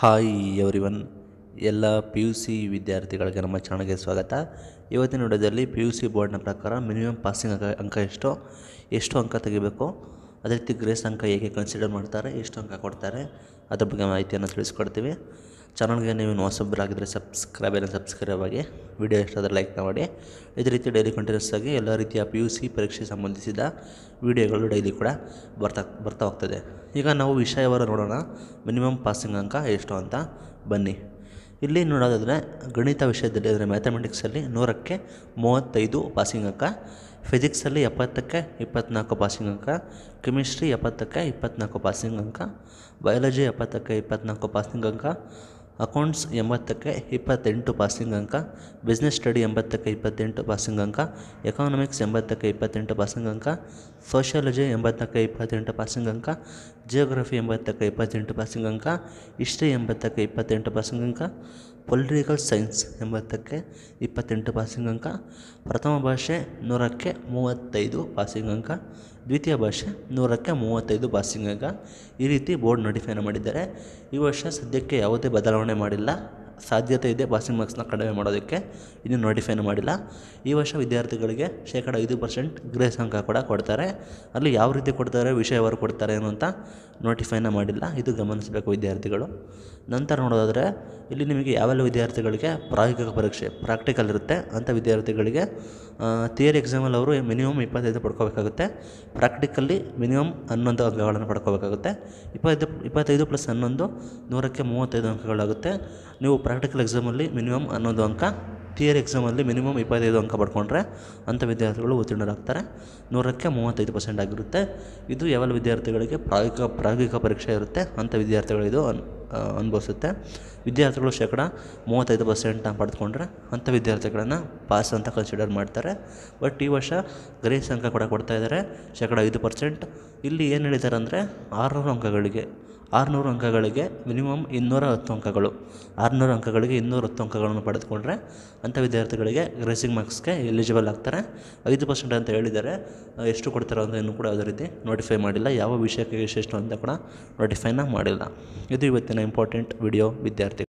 hi everyone ಎಲ್ಲ P U C ವಿದ್ಯಾರ್ಥಿಗಳಿಗೆ ನಮ್ಮ ಚಾನಲ್ಗೆ ಸ್ವಾಗತ ಇವತ್ತಿನ ವಿಡಿಯೋದಲ್ಲಿ ಪಿ ಯು ಸಿ ಬೋರ್ಡ್ನ ಪ್ರಕಾರ ಮಿನಿಮಮ್ ಪಾಸಿಂಗ್ ಅಂಕ ಅಂಕ ಎಷ್ಟು ಎಷ್ಟು ಅಂಕ ತೆಗಿಬೇಕು ಅದೇ ರೀತಿ ಗ್ರೇಸ್ ಅಂಕ ಹೇಗೆ ಕನ್ಸಿಡರ್ ಮಾಡ್ತಾರೆ ಎಷ್ಟು ಅಂಕ ಕೊಡ್ತಾರೆ ಅದ್ರ ಬಗ್ಗೆ ಮಾಹಿತಿಯನ್ನು ತಿಳಿಸ್ಕೊಡ್ತೀವಿ ಚಾನಲ್ಗೆ ನೀವು ಹೊಸಬ್ರಾಗಿದ್ದರೆ ಸಬ್ಸ್ಕ್ರೈಬ್ ಏನೋ ಸಬ್ಸ್ಕ್ರೈಬ್ ಆಗಿ ವಿಡಿಯೋ ಇಷ್ಟಾದರೆ ಲೈಕ್ ಮಾಡಿ ಇದೇ ರೀತಿ ಡೈಲಿ ಕಂಟಿನ್ಯೂಸ್ ಆಗಿ ಎಲ್ಲ ರೀತಿಯ ಪಿ ಯು ಸಿ ಪರೀಕ್ಷೆ ಸಂಬಂಧಿಸಿದ ವಿಡಿಯೋಗಳು ಡೈಲಿ ಕೂಡ ಬರ್ತಾ ಬರ್ತಾ ಹೋಗ್ತದೆ ಈಗ ನಾವು ವಿಷಯವಾರ ನೋಡೋಣ ಮಿನಿಮಮ್ ಪಾಸಿಂಗ್ ಅಂಕ ಎಷ್ಟು ಅಂತ ಬನ್ನಿ ಇಲ್ಲಿ ನೋಡೋದಾದರೆ ಗಣಿತ ವಿಷಯದಲ್ಲಿ ಅಂದರೆ ಮ್ಯಾಥಮೆಟಿಕ್ಸಲ್ಲಿ ನೂರಕ್ಕೆ ಮೂವತ್ತೈದು ಪಾಸಿಂಗ್ ಅಂಕ ಫಿಸಿಕ್ಸಲ್ಲಿ ಎಪ್ಪತ್ತಕ್ಕೆ ಇಪ್ಪತ್ನಾಲ್ಕು ಪಾಸಿಂಗ್ ಅಂಕ ಕೆಮಿಸ್ಟ್ರಿ ಎಪ್ಪತ್ತಕ್ಕೆ ಇಪ್ಪತ್ನಾಲ್ಕು ಪಾಸಿಂಗ್ ಅಂಕ ಬಯಾಲಜಿ ಎಪ್ಪತ್ತಕ್ಕೆ ಇಪ್ಪತ್ತ್ನಾಲ್ಕು ಪಾಸಿಂಗ್ ಅಂಕ ಅಕೌಂಟ್ಸ್ ಎಂಬತ್ತಕ್ಕೆ ಇಪ್ಪತ್ತೆಂಟು ಪಾಸಿಂಗ್ ಅಂಕ ಬಿಸ್ನೆಸ್ ಸ್ಟಡಿ ಎಂಬತ್ತಕ್ಕೆ ಇಪ್ಪತ್ತೆಂಟು ಪಾಸಿಂಗ್ ಅಂಕ ಎಕಾನಮಿಕ್ಸ್ ಎಂಬತ್ತಕ್ಕೆ ಇಪ್ಪತ್ತೆಂಟು ಪಾಸಿಂಗ್ ಅಂಕ ಸೋಷಿಯಾಲಜಿ ಎಂಬತ್ತಕ್ಕೆ ಇಪ್ಪತ್ತೆಂಟು ಪಾಸಿಂಗ್ ಅಂಕ ಜಿಯೋಗ್ರಫಿ ಎಂಬತ್ತಕ್ಕೆ ಇಪ್ಪತ್ತೆಂಟು ಪಾಸಿಂಗ್ ಅಂಕ ಹಿಸ್ಟ್ರಿ ಎಂಬತ್ತಕ್ಕೆ ಇಪ್ಪತ್ತೆಂಟು ಪಾಸಿಂಗ್ ಅಂಕ ಪೊಲಿಟಿಕಲ್ ಸೈನ್ಸ್ ಎಂಬತ್ತಕ್ಕೆ ಇಪ್ಪತ್ತೆಂಟು ಪಾಸಿಂಗ್ ಅಂಕ ಪ್ರಥಮ ಭಾಷೆ ನೂರಕ್ಕೆ ಮೂವತ್ತೈದು ಪಾಸಿಂಗ್ ಅಂಕ ದ್ವಿತೀಯ ಭಾಷೆ ನೂರಕ್ಕೆ ಮೂವತ್ತೈದು ಪಾಸಿಂಗ್ ಅಂಕ ಈ ರೀತಿ ಬೋರ್ಡ್ ನೋಟಿಫೈನ ಮಾಡಿದ್ದಾರೆ ಈ ವರ್ಷ ಸದ್ಯಕ್ಕೆ ಯಾವುದೇ ಬದಲಾವಣೆ ಮಾಡಿಲ್ಲ ಸಾಧ್ಯತೆ ಇದೆ ಪಾಸಿಂಗ್ ಮಾರ್ಕ್ಸ್ನ ಕಡಿಮೆ ಮಾಡೋದಕ್ಕೆ ಇನ್ನೂ ನೋಟಿಫೈನು ಮಾಡಿಲ್ಲ ಈ ವರ್ಷ ವಿದ್ಯಾರ್ಥಿಗಳಿಗೆ ಶೇಕಡ ಐದು ಪರ್ಸೆಂಟ್ ಗ್ರೇಸ್ ಅಂಕ ಕೂಡ ಕೊಡ್ತಾರೆ ಅಲ್ಲಿ ಯಾವ ರೀತಿ ಕೊಡ್ತಾರೆ ವಿಷಯವರು ಕೊಡ್ತಾರೆ ಏನು ಅಂತ ನೋಟಿಫೈನ ಮಾಡಿಲ್ಲ ಇದು ಗಮನಿಸಬೇಕು ವಿದ್ಯಾರ್ಥಿಗಳು ನಂತರ ನೋಡೋದಾದರೆ ಇಲ್ಲಿ ನಿಮಗೆ ಯಾವೆಲ್ಲ ವಿದ್ಯಾರ್ಥಿಗಳಿಗೆ ಪ್ರಾಯೋಗಿಕ ಪರೀಕ್ಷೆ ಪ್ರಾಕ್ಟಿಕಲ್ ಇರುತ್ತೆ ಅಂಥ ವಿದ್ಯಾರ್ಥಿಗಳಿಗೆ ಥಿಯರಿ ಎಕ್ಸಾಮಲ್ಲಿ ಅವರು ಮಿನಿಮಮ್ ಇಪ್ಪತ್ತೈದು ಪಡ್ಕೋಬೇಕಾಗುತ್ತೆ ಪ್ರಾಕ್ಟಿಕಲ್ಲಿ ಮಿನಿಮಮ್ ಹನ್ನೊಂದು ಅಂಕಗಳನ್ನು ಪಡ್ಕೋಬೇಕಾಗುತ್ತೆ ಇಪ್ಪತ್ತೈದು ಇಪ್ಪತ್ತೈದು ಪ್ಲಸ್ ಹನ್ನೊಂದು ನೂರಕ್ಕೆ ಮೂವತ್ತೈದು ಅಂಕಗಳಾಗುತ್ತೆ ನೀವು ಪ್ರಾಕ್ಟಿಕಲ್ ಎಕ್ಸಾಮಲ್ಲಿ ಮಿನಿಮಮ್ ಹನ್ನೊಂದು ಅಂಕ ಥಿಯರಿ ಎಕ್ಸಾಮಲ್ಲಿ ಮಿನಿಮಮ್ ಇಪ್ಪತ್ತೈದು ಅಂಕ ಪಡ್ಕೊಂಡ್ರೆ ಅಂಥ ವಿದ್ಯಾರ್ಥಿಗಳು ಉತ್ತೀರ್ಣರಾಗ್ತಾರೆ ನೂರಕ್ಕೆ ಮೂವತ್ತೈದು ಪರ್ಸೆಂಟ್ ಆಗಿರುತ್ತೆ ಇದು ಯಾವ ವಿದ್ಯಾರ್ಥಿಗಳಿಗೆ ಪ್ರಾಯೋಗಿಕ ಪ್ರಾಯೋಗಿಕ ಪರೀಕ್ಷೆ ಇರುತ್ತೆ ಅಂಥ ವಿದ್ಯಾರ್ಥಿಗಳಿದು ಅನುಭವಿಸುತ್ತೆ ವಿದ್ಯಾರ್ಥಿಗಳು ಶೇಕಡ ಮೂವತ್ತೈದು ಪರ್ಸೆಂಟ್ನ ಪಡೆದುಕೊಂಡ್ರೆ ಅಂಥ ವಿದ್ಯಾರ್ಥಿಗಳನ್ನು ಪಾಸ್ ಅಂತ ಕನ್ಸಿಡರ್ ಮಾಡ್ತಾರೆ ಬಟ್ ಈ ವರ್ಷ ಗ್ರೇಸ್ ಅಂಕ ಕೂಡ ಕೊಡ್ತಾ ಇದ್ದಾರೆ ಶೇಕಡ ಐದು ಪರ್ಸೆಂಟ್ ಇಲ್ಲಿ ಏನು ಹೇಳಿದ್ದಾರೆ ಅಂದರೆ ಆರುನೂರು ಅಂಕಗಳಿಗೆ ಆರುನೂರು ಅಂಕಗಳಿಗೆ ಮಿನಿಮಮ್ ಇನ್ನೂರ ಹತ್ತು ಅಂಕಗಳು ಆರುನೂರು ಅಂಕಗಳಿಗೆ ಇನ್ನೂರ ಹತ್ತು ಅಂಕಗಳನ್ನು ಪಡೆದುಕೊಂಡ್ರೆ ಅಂಥ ವಿದ್ಯಾರ್ಥಿಗಳಿಗೆ ಗ್ರೇಸಿಂಗ್ ಮಾರ್ಕ್ಸ್ಗೆ ಎಲಿಜಿಬಲ್ ಆಗ್ತಾರೆ ಐದು ಪರ್ಸೆಂಟ್ ಅಂತ ಹೇಳಿದ್ದಾರೆ ಎಷ್ಟು ಕೊಡ್ತಾರೆ ಅಂತ ಇನ್ನೂ ಕೂಡ ಅದೇ ರೀತಿ ನೋಟಿಫೈ ಮಾಡಿಲ್ಲ ಯಾವ ವಿಷಯಕ್ಕೆ ವಿಶೇಷ ಅಂತ ಕೂಡ ನೋಟಿಫೈನ ಮಾಡಿಲ್ಲ ಇದು ಇವತ್ತಿನ important video with their